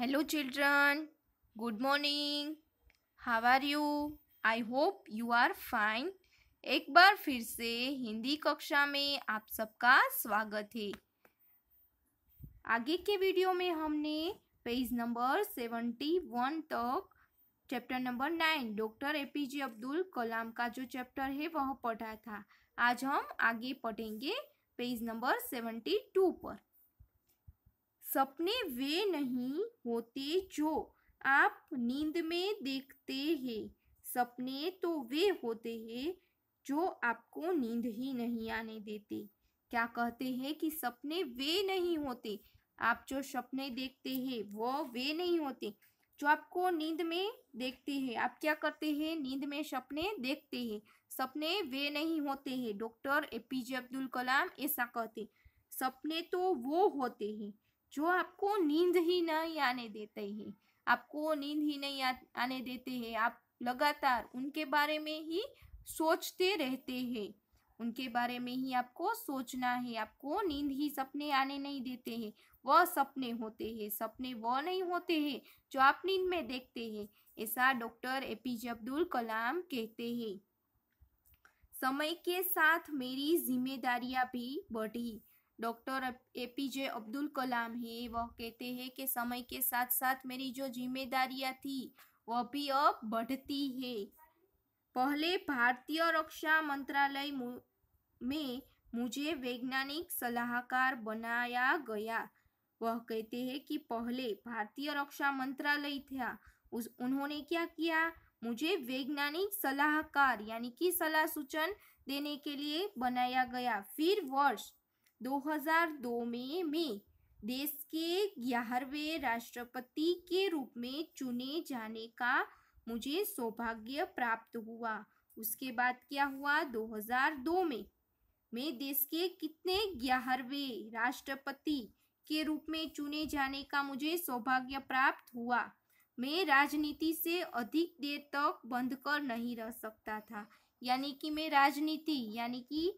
hello children good morning how are you I hope you are fine एक बार फिर से हिंदी कक्षा में आप सबका स्वागत है आगे के वीडियो में हमने पेज नंबर सेवेंटी वन तक chapter number nine doctor A P J Abdul Kalam का जो चैप्टर है वह पढ़ा था आज हम आगे पढ़ेंगे पेज नंबर सेवेंटी टू पर सपने वे नहीं होते जो आप नींद में देखते हैं सपने तो वे होते हैं जो आपको नींद ही नहीं आने देते क्या कहते हैं कि सपने वे नहीं होते आप जो सपने देखते हैं वो वे नहीं होते जो आपको नींद में देखते हैं आप क्या करते हैं नींद में सपने देखते हैं सपने वे नहीं होते हैं doctor A P J Abdul Kalam ऐसा कहते सपने तो वो होते हैं जो आपको नींद ही नहीं आने देते हैं आपको नींद ही नहीं आने देते हैं आप लगातार उनके बारे में ही सोचते रहते हैं उनके बारे में ही आपको सोचना है आपको नींद ही सपने आने नहीं देते हैं वह सपने होते हैं सपने वह नहीं होते हैं जो आप नींद में देखते हैं ऐसा doctor A P J Abdul Kalam कहते हैं समय के साथ मेरी जिम्मेदारियां भी बढ़ी doctor A P J Abdul Kalam ही वह कहते हैं कि समय के साथ साथ मेरी जो जिम्मेदारियां थी वह भी अब बढ़ती है पहले भारतीय रक्षा मंत्रालय में मुझे वैज्ञानिक सलाहकार बनाया गया वह कहते हैं कि पहले भारतीय रक्षा मंत्रालय था उस उन्होंने क्या किया मुझे वैज्ञानिक सलाहकार यानी कि सलाह सूचन देने के लिए बनाया गया फिर वर्ष 2002 में में देश के ग्यारहवें राष्ट्रपति के रूप में चुने जाने का मुझे सौभाग्य प्राप्त हुआ उसके बाद क्या हुआ 2002 में मैं देश के कितने ग्यारहवें राष्ट्रपति के रूप में चुने जाने का मुझे सौभाग्य प्राप्त हुआ मैं राजनीति से अधिक देर तक बंद कर नहीं रह सकता था यानी कि मैं राजनीति यानी कि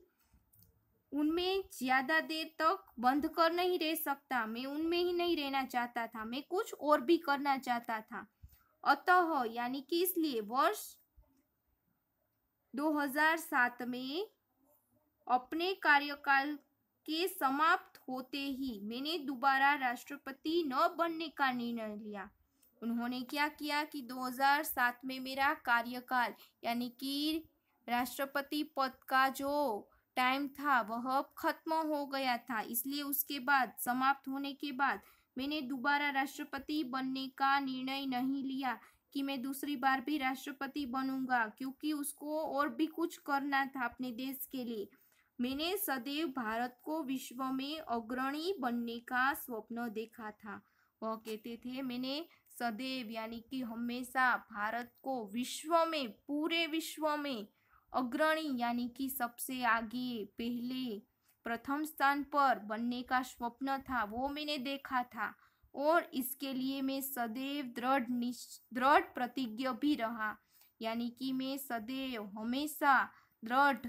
उनमें ज़्यादा देर तक बंद कर नहीं रह सकता मैं उनमें ही नहीं रहना चाहता था मैं कुछ और भी करना चाहता था अतः यानी कि इसलिए वर्ष 2007 में अपने कार्यकाल के समाप्त होते ही मैंने दोबारा राष्ट्रपति न बनने का निर्णय लिया उन्होंने क्या किया कि 2007 में मेरा कार्यकाल यानी कि राष्ट्रपति पद का जो टाइम था वह अब खत्म हो गया था इसलिए उसके बाद समाप्त होने के बाद मैंने दोबारा राष्ट्रपति बनने का निर्णय नहीं लिया कि मैं दूसरी बार भी राष्ट्रपति बनूंगा क्योंकि उसको और भी कुछ करना था अपने देश के लिए मैंने सदैव भारत को विश्व में अग्रणी बनने का स्वप्न देखा था वह कहते थे मैंने सदैव यानी कि हमेशा भारत को विश्व में पूरे विश्व में अग्रणी यानी कि सबसे आगे पहले प्रथम स्थान पर बनने का स्वप्न था वो मैंने देखा था और इसके लिए मैं सदैव दृढ़ दृढ़ प्रतिज्ञ भी रहा यानी कि मैं सदैव हमेशा दृढ़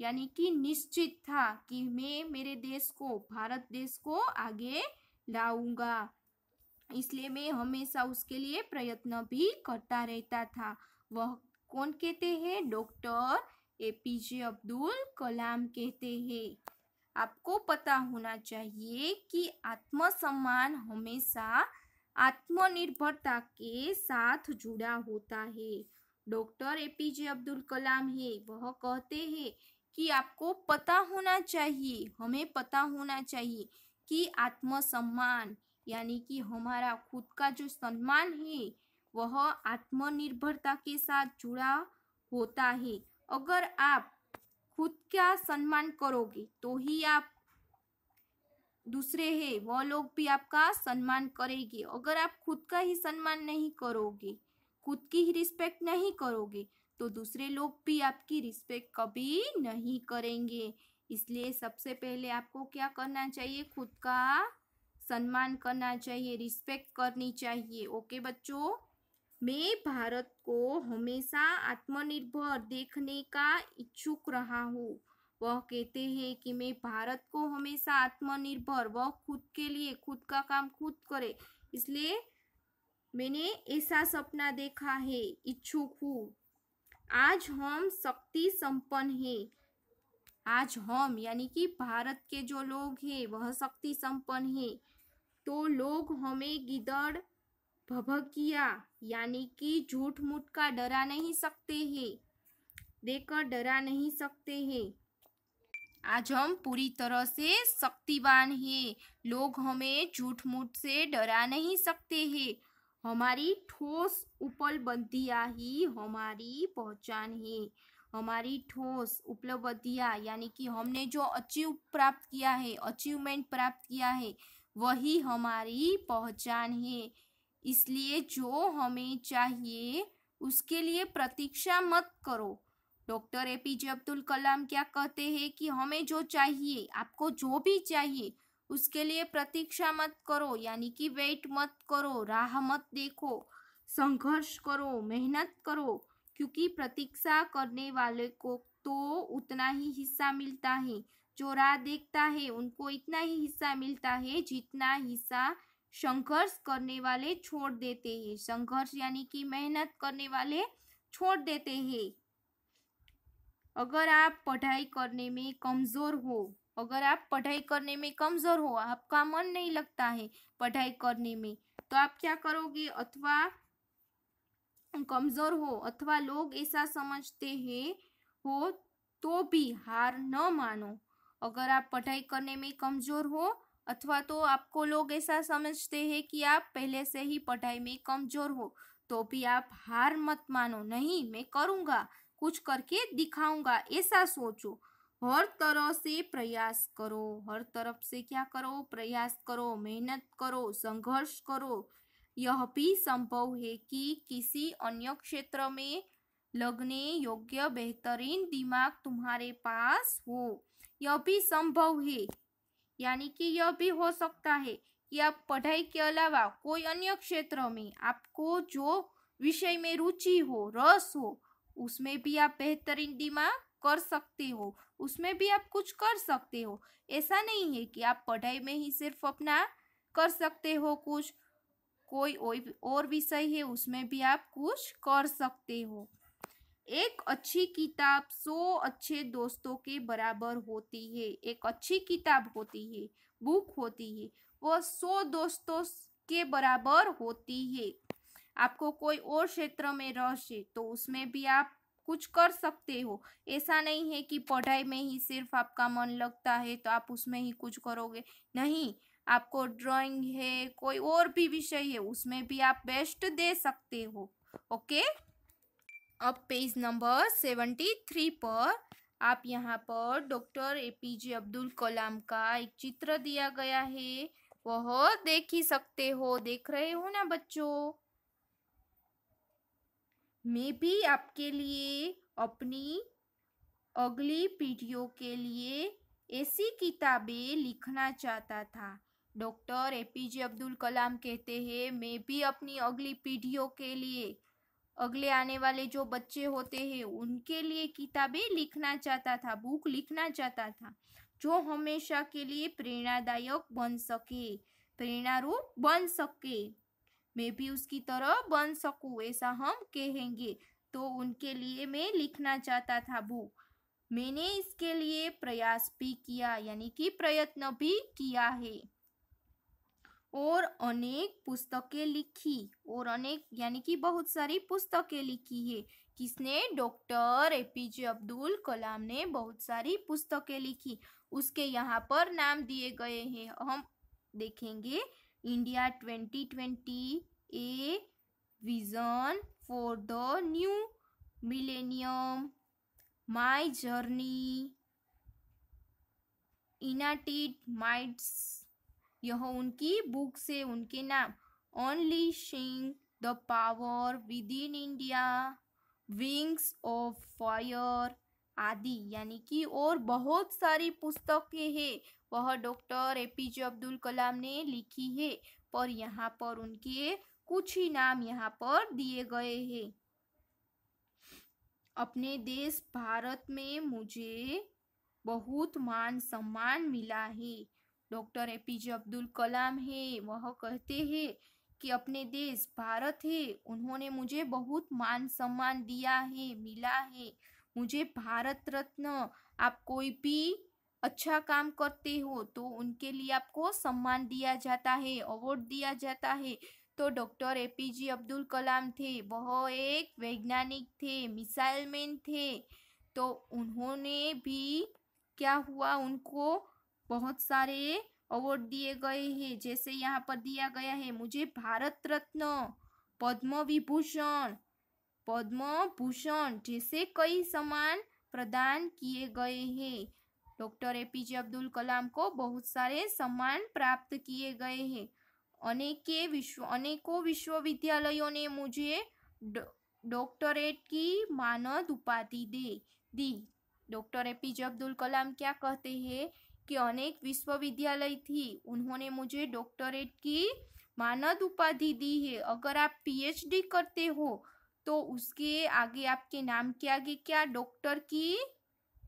यानी कि निश्चित था कि मैं मेरे देश को भारत देश को आगे लाऊंगा इसलिए मैं हमेशा उसके लिए प्रयत्न भी करता रहता था वह कौन कहते हैं doctor A P J Abdul Kalam कहते हैं आपको पता होना चाहिए कि आत्मसम्मान हमेशा आत्मनिर्भरता के साथ जुड़ा होता है doctor A P J Abdul Kalam है वह कहते हैं कि आपको पता होना चाहिए हमें पता होना चाहिए कि आत्मसम्मान यानी कि हमारा खुद का जो सम्मान है वह आत्मनिर्भरता के साथ जुड़ा होता है अगर आप खुद का सम्मान करोगे तो ही आप दूसरे हैं वह लोग भी आपका सम्मान करेंगे अगर आप खुद का ही सम्मान नहीं करोगे खुद की ही रिस्पेक्ट नहीं करोगे तो दूसरे लोग भी आपकी रिस्पेक्ट कभी नहीं करेंगे इसलिए सबसे पहले आपको क्या करना चाहिए खुद का सम्मान करना चाहिए रिस्पेक्ट करनी चाहिए ओके बच्चों मैं भारत को हमेशा आत्मनिर्भर देखने का इच्छुक रहा हूँ वह कहते हैं कि मैं भारत को हमेशा आत्मनिर्भर वह खुद के लिए खुद का काम खुद करे इसलिए मैंने ऐसा सपना देखा है इच्छुक हूँ आज हम शक्ति संपन्न हैं आज हम यानी कि भारत के जो लोग हैं वह शक्ति संपन्न हैं तो लोग हमें गिदड़ भभकिया यानी कि झूठ मूठ का डरा नहीं सकते हैं देकर डरा नहीं सकते हैं आज हम पूरी तरह से शक्तिवान हैं लोग हमें झूठ मूठ से डरा नहीं सकते हैं हमारी ठोस उपलब्धियाँ ही हमारी पहचान है हमारी ठोस उपलब्धियाँ यानी कि हमने जो अचीव प्राप्त किया है अचीवमेंट प्राप्त किया है वही हमारी पहचान है इसलिए जो हमें चाहिए उसके लिए प्रतीक्षा मत करो doctor A P J Abdul Kalam क्या कहते हैं कि हमें जो चाहिए आपको जो भी चाहिए उसके लिए प्रतीक्षा मत करो यानी कि वेट मत करो राह मत देखो संघर्ष करो मेहनत करो क्योंकि प्रतीक्षा करने वाले को तो उतना ही हिस्सा मिलता है जो राह देखता है उनको इतना ही हिस्सा मिलता है जितना हिस्सा संघर्ष करने वाले छोड़ देते हैं संघर्ष यानी कि मेहनत करने वाले छोड़ देते हैं अगर आप पढ़ाई करने में कमज़ोर हो अगर आप पढ़ाई करने में कमज़ोर हो आपका मन नहीं लगता है पढ़ाई करने में तो आप क्या करोगे अथवा कमज़ोर हो अथवा लोग ऐसा समझते हैं हो तो भी हार न मानो अगर आप पढ़ाई करने में कमज़ोर हो अथवा तो आपको लोग ऐसा समझते हैं कि आप पहले से ही पढ़ाई में कमज़ोर हो तो भी आप हार मत मानो नहीं मैं करूँगा कुछ करके दिखाऊंगा ऐसा सोचो हर तरह से प्रयास करो हर तरफ से क्या करो प्रयास करो मेहनत करो संघर्ष करो यह भी संभव है कि किसी अन्य क्षेत्र में लगने योग्य बेहतरीन दिमाग तुम्हारे पास हो यह भी संभव है यानी कि यह भी हो सकता है कि आप पढ़ाई के अलावा कोई अन्य क्षेत्र में आपको जो विषय में रुचि हो रस हो उसमें भी आप बेहतरीन दिमाग कर सकते हो उसमें भी आप कुछ कर सकते हो ऐसा नहीं है कि आप पढ़ाई में ही सिर्फ अपना कर सकते हो कुछ कोई और विषय है उसमें भी आप कुछ कर सकते हो एक अच्छी किताब सौ अच्छे दोस्तों के बराबर होती है एक अच्छी किताब होती है बुक होती है वह सौ दोस्तों के बराबर होती है आपको कोई और क्षेत्र में रस है तो उसमें भी आप कुछ कर सकते हो ऐसा नहीं है कि पढ़ाई में ही सिर्फ आपका मन लगता है तो आप उसमें ही कुछ करोगे नहीं आपको ड्राइंग है कोई और भी विषय है उसमें भी आप बेस्ट दे सकते हो ओके अब पेज नंबर सेवेंटी थ्री पर आप यहाँ पर doctor A P J Abdul Kalam का एक चित्र दिया गया है वह देख ही सकते हो देख रहे हो ना बच्चों मैं भी आपके लिए अपनी अगली पीढ़ियों के लिए ऐसी किताबें लिखना चाहता था doctor A P J Abdul Kalam कहते हैं मैं भी अपनी अगली पीढ़ियों के लिए अगले आने वाले जो बच्चे होते हैं उनके लिए किताबें लिखना चाहता था बुक लिखना चाहता था जो हमेशा के लिए प्रेरणादायक बन सके प्रेरणा रूप बन सके मैं भी उसकी तरह बन सकूँ ऐसा हम कहेंगे तो उनके लिए मैं लिखना चाहता था बुक मैंने इसके लिए प्रयास भी किया यानी कि प्रयत्न भी किया है और अनेक पुस्तकें लिखी और अनेक यानी कि बहुत सारी पुस्तकें लिखी है किसने doctor A P J Abdul Kalam ने बहुत सारी पुस्तकें लिखी उसके यहाँ पर नाम दिए गए हैं हम देखेंगे India twenty twenty a vision for the new millennium my journey ignited minds यह उनकी बुक से उनके नाम unleashing the power within India wings of fire आदि यानी कि और बहुत सारी पुस्तकें हैं वह doctor A P J Abdul Kalam ने लिखी है पर यहाँ पर उनके कुछ ही नाम यहाँ पर दिए गए हैं अपने देश भारत में मुझे बहुत मान सम्मान मिला है doctor A P J Abdul Kalam है वह कहते हैं कि अपने देश भारत है उन्होंने मुझे बहुत मान सम्मान दिया है मिला है मुझे भारत रत्न आप कोई भी अच्छा काम करते हो तो उनके लिए आपको सम्मान दिया जाता है अवार्ड दिया जाता है तो doctor A P J Abdul Kalam थे वह एक वैज्ञानिक थे मिसाइल मैन थे तो उन्होंने भी क्या हुआ उनको बहुत सारे अवार्ड दिए गए हैं जैसे यहाँ पर दिया गया है मुझे भारत रत्न पद्म विभूषण पद्म भूषण जैसे कई सम्मान प्रदान किए गए हैं doctor A P J Abdul Kalam को बहुत सारे सम्मान प्राप्त किए गए हैं अनेके विश्व अनेकों विश्वविद्यालयों ने मुझे डॉक्टरेट की मानद उपाधि दे दी doctor A P J Abdul Kalam क्या कहते हैं के अनेक विश्वविद्यालय थी उन्होंने मुझे डॉक्टरेट की मानद उपाधि दी है अगर आप पीएचडी करते हो तो उसके आगे आपके नाम के आगे क्या डॉक्टर की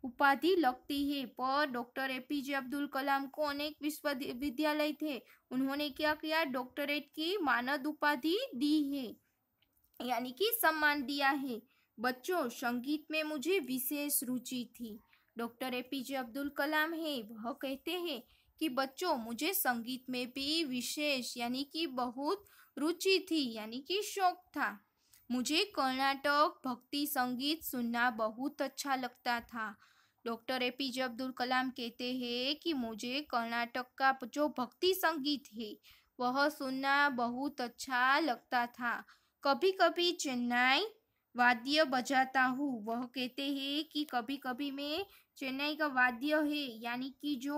उपाधि लगती है पर doctor A P J Abdul Kalam को अनेक विश्वविद्यालय थे उन्होंने क्या किया डॉक्टरेट की मानद उपाधि दी है यानी कि सम्मान दिया है बच्चों संगीत में मुझे विशेष रुचि थी doctor A P J Abdul Kalam है वह कहते हैं कि बच्चों मुझे संगीत में भी विशेष यानी कि बहुत रुचि थी यानी कि शौक था मुझे कर्नाटक भक्ति संगीत सुनना बहुत अच्छा लगता था doctor A P J Abdul Kalam कहते हैं कि मुझे कर्नाटक का जो भक्ति संगीत है वह सुनना बहुत अच्छा लगता था कभी कभी चेन्नई वाद्य बजाता हूँ वह कहते हैं कि कभी कभी मैं चेन्नई का वाद्य है यानी कि जो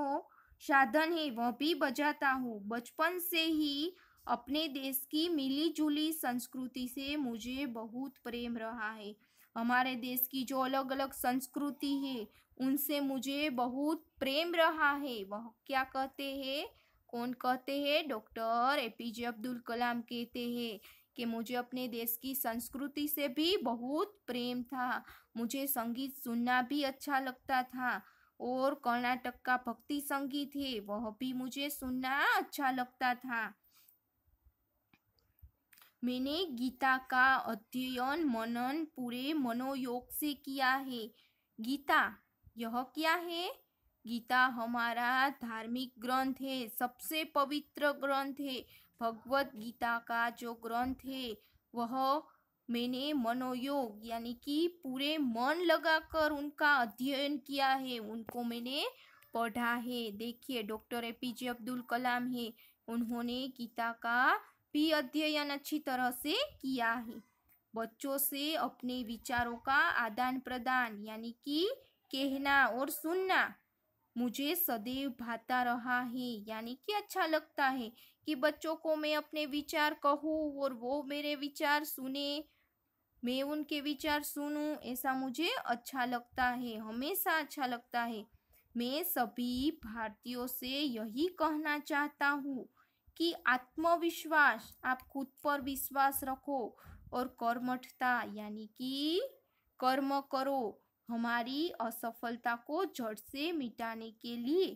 साधन है वह भी बजाता हूँ बचपन से ही अपने देश की मिली जुली संस्कृति से मुझे बहुत प्रेम रहा है हमारे देश की जो अलग अलग संस्कृति है उनसे मुझे बहुत प्रेम रहा है वह क्या कहते हैं कौन कहते हैं doctor A P J Abdul Kalam कहते हैं कि मुझे अपने देश की संस्कृति से भी बहुत प्रेम था मुझे संगीत सुनना भी अच्छा लगता था और कर्नाटक का भक्ति संगीत है वह भी मुझे सुनना अच्छा लगता था मैंने गीता का अध्ययन मनन पूरे मनोयोग से किया है गीता यह क्या है गीता हमारा धार्मिक ग्रंथ है सबसे पवित्र ग्रंथ है भगवत गीता का जो ग्रंथ है वह मैंने मनोयोग यानी कि पूरे मन लगाकर उनका अध्ययन किया है उनको मैंने पढ़ा है देखिए doctor A P J Abdul Kalam है उन्होंने गीता का भी अध्ययन अच्छी तरह से किया है बच्चों से अपने विचारों का आदान प्रदान यानी कि कहना और सुनना मुझे सदैव भाता रहा है यानी कि अच्छा लगता है कि बच्चों को मैं अपने विचार कहूँ और वो मेरे विचार सुने मैं उनके विचार सुनूं ऐसा मुझे अच्छा लगता है हमेशा अच्छा लगता है मैं सभी भारतीयों से यही कहना चाहता हूँ कि आत्मविश्वास आप खुद पर विश्वास रखो और कर्मठता यानी कि कर्म करो हमारी असफलता को जड़ से मिटाने के लिए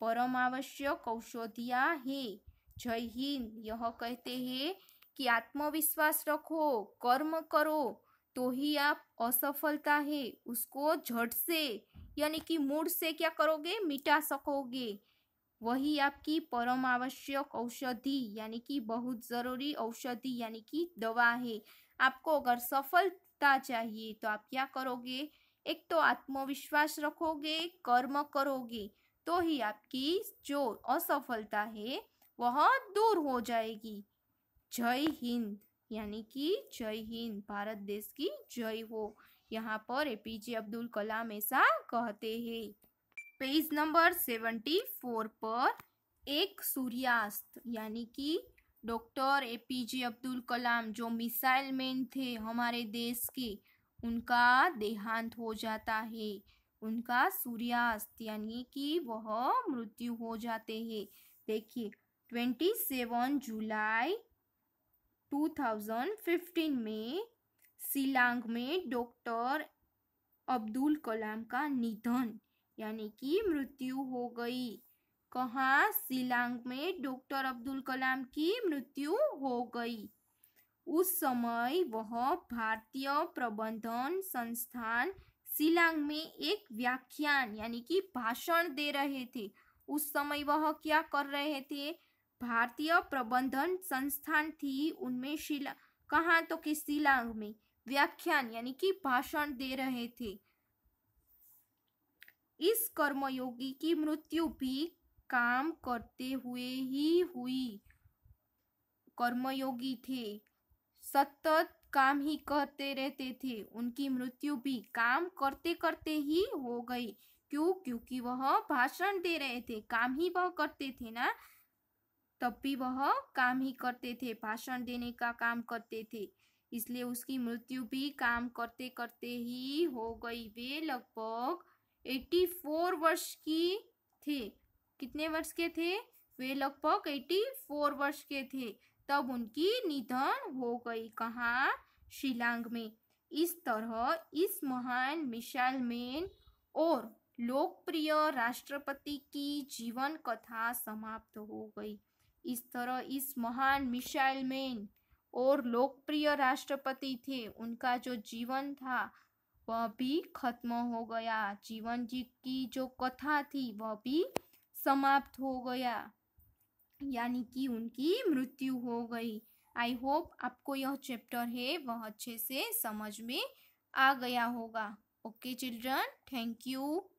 परम आवश्यक औषधियाँ है जय हिंद यह कहते हैं कि आत्मविश्वास रखो कर्म करो तो ही आप असफलता है उसको झट से यानी कि मूड से क्या करोगे मिटा सकोगे वही आपकी परम आवश्यक औषधि यानी कि बहुत ज़रूरी औषधि यानी कि दवा है आपको अगर सफलता चाहिए तो आप क्या करोगे एक तो आत्मविश्वास रखोगे कर्म करोगे तो ही आपकी जो असफलता है बहुत दूर हो जाएगी जय हिंद यानी कि जय हिंद भारत देश की जय हो यहाँ पर एपीजे अब्दुल कलाम ऐसा कहते हैं पेज नंबर सेवेंटी फोर पर एक सूर्यास्त यानी कि डॉक्टर एपीजे अब्दुल कलाम जो मिसाइल मैन थे हमारे देश के उनका देहांत हो जाता है उनका सूर्यास्त यानी कि वह मृत्यु हो जाते हैं देखिए twenty seven July two thousand fifteen में शिलांग में डॉक्टर अब्दुल कलाम का निधन यानी कि मृत्यु हो गई कहाँ शिलांग में डॉक्टर अब्दुल कलाम की मृत्यु हो गई उस समय वह भारतीय प्रबंधन संस्थान शिलांग में एक व्याख्यान यानी कि भाषण दे रहे थे उस समय वह क्या कर रहे थे भारतीय प्रबंधन संस्थान थी उनमें शिला कहा तो कि शिलांग में व्याख्यान यानी कि भाषण दे रहे थे इस कर्मयोगी की मृत्यु भी काम करते हुए ही हुई कर्मयोगी थे सतत काम ही करते रहते थे उनकी मृत्यु भी काम करते करते ही हो गई क्यों क्योंकि वह भाषण दे रहे थे काम ही वह करते थे ना तब भी वह काम ही करते थे भाषण देने का काम करते थे इसलिए उसकी मृत्यु भी काम करते करते ही हो गई वे लगभग 84 वर्ष की थे कितने वर्ष के थे वे लगभग 84 वर्ष के थे तब उनकी निधन हो गई कहाँ शिलांग में इस तरह इस महान मिशाल मैन और लोकप्रिय राष्ट्रपति की जीवन कथा समाप्त हो गई इस तरह इस महान मिसाइल मैन और लोकप्रिय राष्ट्रपति थे उनका जो जीवन था वह भी खत्म हो गया जीवन जी की जो कथा थी वह भी समाप्त हो गया यानी कि उनकी मृत्यु हो गई आई होप आपको यह चैप्टर है वह अच्छे से समझ में आ गया होगा ओके चिल्ड्रन थैंक यू